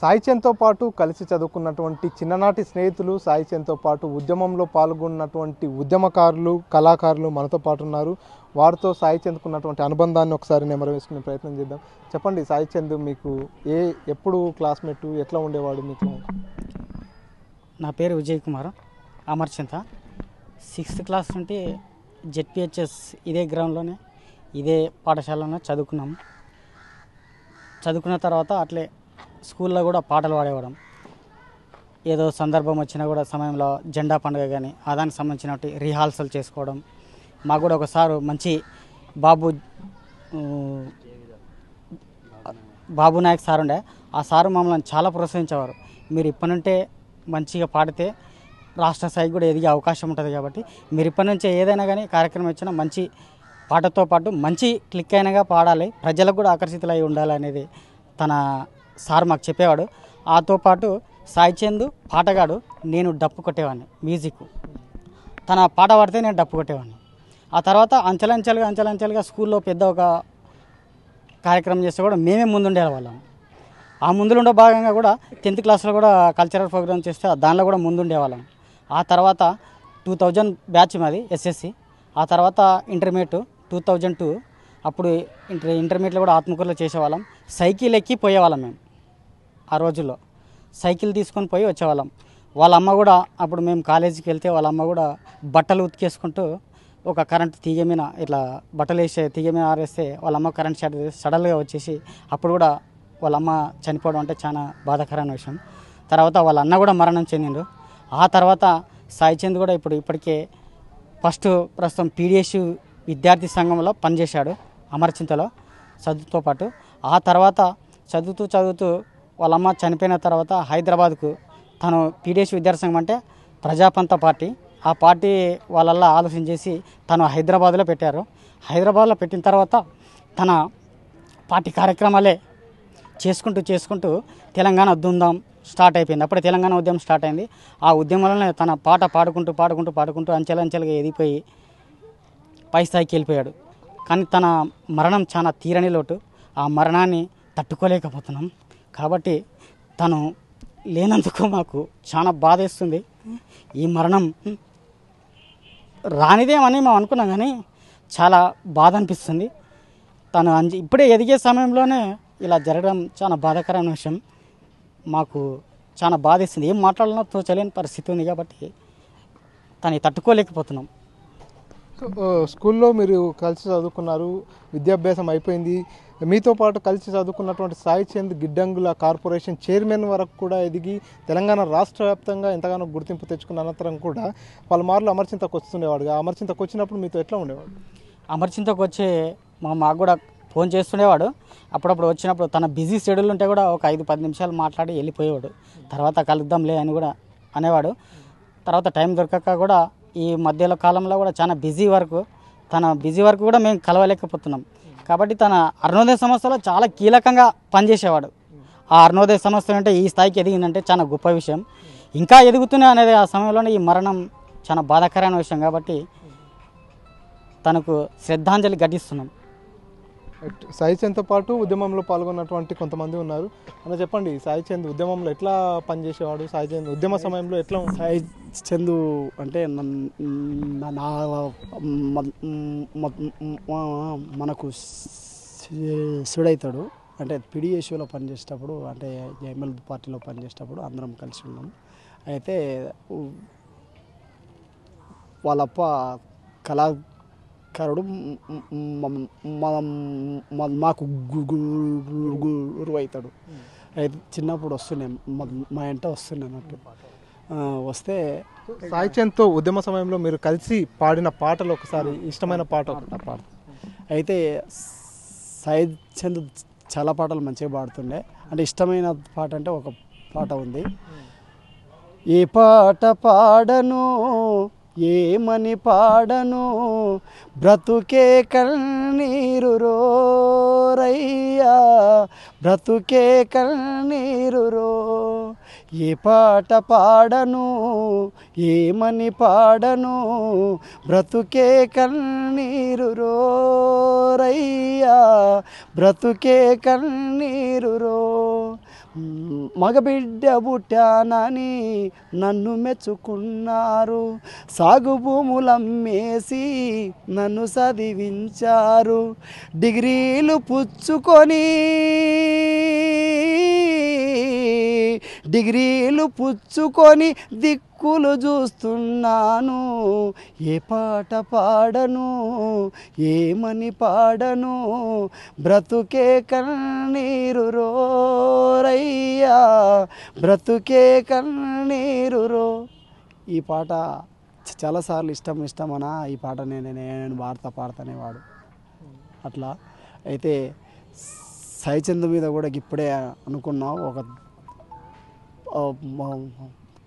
సాయిచంద్తో పాటు కలిసి చదువుకున్నటువంటి చిన్ననాటి స్నేహితులు సాయిచంద్తో పాటు ఉద్యమంలో పాల్గొన్నటువంటి ఉద్యమకారులు కళాకారులు మనతో పాటు ఉన్నారు వారితో సాయిచంద్కున్నటువంటి అనుబంధాన్ని ఒకసారి నెమరవేసుకునే ప్రయత్నం చేద్దాం చెప్పండి సాయిచంద్ మీకు ఏ ఎప్పుడు క్లాస్మేట్ ఎట్లా ఉండేవాడు మీకు నా పేరు విజయ్ కుమార్ అమర్చింత సిక్స్త్ క్లాస్ నుండి జెడ్పిహెచ్ఎస్ ఇదే గ్రౌండ్లోనే ఇదే పాఠశాలలో చదువుకున్నాము చదువుకున్న తర్వాత అట్లే స్కూల్లో కూడా పాటలు పాడేవాడం ఏదో సందర్భం వచ్చినా కూడా సమయంలో జెండా పండుగ కానీ ఆ దానికి సంబంధించినటువంటి రిహార్సల్ చేసుకోవడం మాకు కూడా ఒకసారి మంచి బాబు బాబు నాయక్ సార్ ఉండే ఆ సారు మమ్మల్ని చాలా ప్రోత్సహించేవారు మీరు ఇప్పటి నుంటే మంచిగా పాడితే రాష్ట్ర స్థాయికి కూడా ఎదిగే అవకాశం ఉంటుంది కాబట్టి మీరు ఇప్పటి నుంచే ఏదైనా కానీ కార్యక్రమం ఇచ్చినా మంచి పాటతో పాటు మంచి క్లిక్ అయినగా పాడాలి ప్రజలకు కూడా ఆకర్షితులై ఉండాలి అనేది తన సార్ మాకు చెప్పేవాడు ఆతో పాటు సాయి చందు పాటగాడు నేను డప్పు కొట్టేవాడిని మ్యూజిక్ తన పాట పాడితే నేను డప్పు కొట్టేవాడిని ఆ తర్వాత అంచెలంచెలుగా అంచెలంచెలుగా స్కూల్లో పెద్ద ఒక కార్యక్రమం చేస్తే కూడా మేమే ముందుండే వాళ్ళం ఆ ముందులో భాగంగా కూడా టెన్త్ క్లాస్లో కూడా కల్చరల్ ప్రోగ్రామ్ చేస్తే దానిలో కూడా ముందుండేవాళ్ళం ఆ తర్వాత టూ థౌజండ్ బ్యాచ్ మాది ఎస్ఎస్సి ఆ తర్వాత ఇంటర్మీడియట్ టూ థౌజండ్ టూ అప్పుడు ఇంటర్ ఇంటర్మీడియట్లో కూడా ఆత్మకూరులో చేసేవాళ్ళం సైకిల్ ఎక్కి పోయేవాళ్ళం మేము ఆ రోజుల్లో సైకిల్ తీసుకొని పోయి వచ్చేవాళ్ళం వాళ్ళ అమ్మ కూడా అప్పుడు మేము కాలేజీకి వెళ్తే వాళ్ళ అమ్మ కూడా బట్టలు ఉతికేసుకుంటూ ఒక కరెంట్ తీగ మీద ఇట్లా బట్టలు వేసే తీగ మీద ఆరేస్తే వాళ్ళ అమ్మ కరెంట్ షార్ట్ సడన్గా వచ్చేసి అప్పుడు కూడా వాళ్ళ అమ్మ చనిపోవడం అంటే చాలా బాధాకరమైన విషయం తర్వాత వాళ్ళ అన్న కూడా మరణం చెందిండు ఆ తర్వాత సాయి చంద్ కూడా ఇప్పుడు ఇప్పటికే ఫస్ట్ ప్రస్తుతం పీడిఎస్యు విద్యార్థి సంఘంలో పనిచేశాడు అమరచింతలో చదువుతో పాటు ఆ తర్వాత చదువుతూ చదువుతూ వాళ్ళమ్మ చనిపోయిన తర్వాత హైదరాబాద్కు తను పీడిఎస్ విద్యార్థి సంఘం అంటే ప్రజాపంత పార్టీ ఆ పార్టీ వాళ్ళల్లా ఆలోచన చేసి తను హైదరాబాద్లో పెట్టారు హైదరాబాద్లో పెట్టిన తర్వాత తన పార్టీ కార్యక్రమాలే చేసుకుంటూ చేసుకుంటూ తెలంగాణ దుందాం స్టార్ట్ అయిపోయింది అప్పుడే తెలంగాణ ఉద్యమం స్టార్ట్ అయింది ఆ ఉద్యమంలోనే తన పాట పాడుకుంటూ పాడుకుంటూ పాడుకుంటూ అంచెలంచెలుగా ఎదిగిపోయి పై స్థాయికి వెళ్ళిపోయాడు కానీ తన మరణం చాలా తీరని లోటు ఆ మరణాన్ని తట్టుకోలేకపోతున్నాం కాబట్టి తను లేనందుకు మాకు చాలా బాధేస్తుంది ఈ మరణం రానిదేమని మేము అనుకున్నాం కానీ చాలా బాధ అనిపిస్తుంది తను అంజ ఇప్పుడే ఎదిగే సమయంలోనే ఇలా జరగడం చాలా బాధాకరమైన విషయం మాకు చాలా బాధేస్తుంది ఏం మాట్లాడాలన్నా తోచలేని పరిస్థితి ఉంది కాబట్టి తను తట్టుకోలేకపోతున్నాం స్కూల్లో మీరు కలిసి చదువుకున్నారు విద్యాభ్యాసం అయిపోయింది మీతో పాటు కలిసి చదువుకున్నటువంటి సాయి చంద్ గిడ్డంగుల కార్పొరేషన్ చైర్మన్ వరకు కూడా ఎదిగి తెలంగాణ రాష్ట్ర వ్యాప్తంగా ఎంతగానో గుర్తింపు తెచ్చుకున్న అనంతరం కూడా పలుమార్లు అమర్చింతకు వస్తుండేవాడుగా అమర్చింతకు వచ్చినప్పుడు మీతో ఎట్లా ఉండేవాడు అమర్చింతకు వచ్చే మా మాకు కూడా ఫోన్ చేస్తుండేవాడు అప్పుడప్పుడు వచ్చినప్పుడు తన బిజీ షెడ్యూల్ ఉంటే కూడా ఒక ఐదు పది నిమిషాలు మాట్లాడి వెళ్ళిపోయేవాడు తర్వాత కలుద్దాంలే అని కూడా అనేవాడు తర్వాత టైం దొరకక కూడా ఈ మధ్యలో కాలంలో కూడా చాలా బిజీ వరకు తన బిజీ వరకు కూడా మేము కలవలేకపోతున్నాం కాబట్టి తన అరుణోదయ సంస్థలో చాలా కీలకంగా పనిచేసేవాడు ఆ అరుణోదయ సంస్థ అంటే ఈ స్థాయికి ఎదిగిందంటే చాలా గొప్ప విషయం ఇంకా ఎదుగుతున్నాయి అనేది ఆ సమయంలోనే ఈ మరణం చాలా బాధాకరమైన విషయం కాబట్టి తనకు శ్రద్ధాంజలి ఘటిస్తున్నాం సాయి చంద్తో పాటు ఉద్యమంలో పాల్గొన్నటువంటి కొంతమంది ఉన్నారు అని చెప్పండి సాయి చంద్ ఉద్యమంలో ఎట్లా పనిచేసేవాడు సాయి చంద్ ఉద్యమ సమయంలో ఎట్లా సాయి చందు అంటే నా మనకు సుడైతాడు అంటే పిడిఎస్యూలో పనిచేసేటప్పుడు అంటే జైమల్ పార్టీలో పనిచేసేటప్పుడు అందరం కలిసి ఉన్నాం అయితే వాళ్ళప్ప కళా కరుడు మాకు గురు అవుతాడు అయితే చిన్నప్పుడు వస్తున్నాం మా ఇంట వస్తున్నాను అన్నట్టు వస్తే సాయిచంద్తో ఉద్యమ సమయంలో మీరు కలిసి పాడిన పాటలు ఒకసారి ఇష్టమైన పాట ఒకటి పాట అయితే సాయిచంద్ చాలా పాటలు మంచిగా పాడుతుండే అంటే ఇష్టమైన పాట అంటే ఒక పాట ఉంది hmm. ఏ పాట పాడను ఏమని పాడను బ్రతుకే కన్నీరు రోరయ్యా బ్రతుకే కన్నీరు రో ఏ పాట పాడను ఏమని పాడను బ్రతుకే కన్నీరు రోరయ్యా బ్రతుకే కన్నీరు రో మగబిడ్డ బుట్టానని నన్ను మెచ్చుకున్నారు సాగు భూములమ్మేసి నన్ను చదివించారు డిగ్రీలు పుచ్చుకొని డిగ్రీలు పుచ్చుకొని దిక్కు దిక్కులు చూస్తున్నాను ఏ పాట పాడను ఏమని పాడను బ్రతుకే కన్నీరు రోరయ్యా బ్రతుకే కన్నీరు రో ఈ పాట చాలాసార్లు ఇష్టం ఇష్టమనా ఈ పాట నేను నేను పాడతా పాడతానేవాడు అట్లా అయితే సాయిచంద్ మీద కూడా ఇప్పుడే అనుకున్నావు ఒక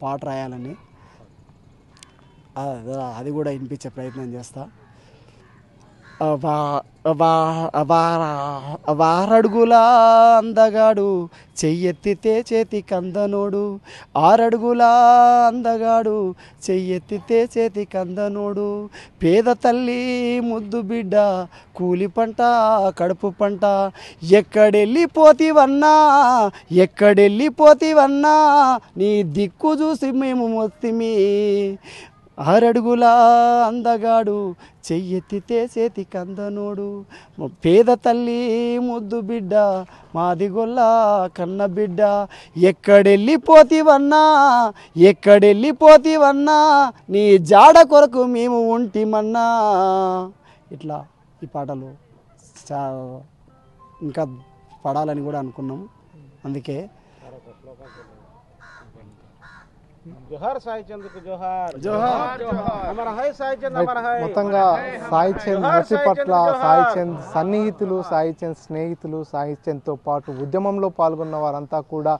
పాట రాయాలని అది కూడా వినిపించే ప్రయత్నం చేస్తాను వారడుగులా అందగాడు చెయ్యెత్తితే చేతి కందనోడు ఆరడుగుల అందగాడు చెయ్యెత్తితే చేతి కందనోడు పేద తల్లి ముద్దు బిడ్డ కూలి పంట కడుపు పంట ఎక్కడెళ్ళిపోతివన్నా ఎక్కడెళ్ళిపోతివన్నా నీ దిక్కు చూసి మేము మొత్తిమి ఆరడుగులా అందగాడు చెయ్యెత్తితే చేతి కందనోడు పేద తల్లి ముద్దు బిడ్డ మాదిగొల్ల కన్న బిడ్డ ఎక్కడెళ్ళిపోతివన్నా ఎక్కడెళ్ళిపోతివన్నా నీ జాడ కొరకు మేము ఉంటిమన్నా ఇట్లా ఈ పాటలు చా ఇంకా పడాలని కూడా అనుకున్నాం అందుకే మొత్తంగా సాయి చంద్ మసి పట్ల సాయి చంద్ సన్నిహితులు సాయి చంద్ స్నేహితులు సాయి చంద్ తో పాటు ఉద్యమంలో పాల్గొన్న వారంతా కూడా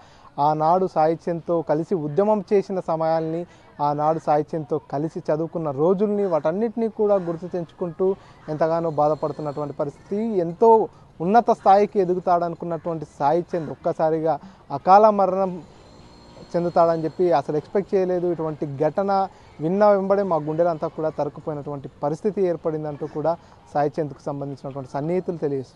ఆనాడు సాయి చంద్తో కలిసి ఉద్యమం చేసిన సమయాల్ని ఆనాడు సాయి కలిసి చదువుకున్న రోజుల్ని వాటన్నిటినీ కూడా గుర్తు తెచ్చుకుంటూ ఎంతగానో బాధపడుతున్నటువంటి పరిస్థితి ఎంతో ఉన్నత స్థాయికి ఎదుగుతాడనుకున్నటువంటి సాయి చంద్ ఒక్కసారిగా అకాల మరణం చెందుతాడని చెప్పి అసలు ఎక్స్పెక్ట్ చేయలేదు ఇటువంటి ఘటన విన్న వెంబడే మా గుండెలంతా కూడా తరుకుపోయినటువంటి పరిస్థితి ఏర్పడిందంటూ కూడా సాయి చంద్కు సంబంధించినటువంటి సన్నిహితులు తెలియజేస్తారు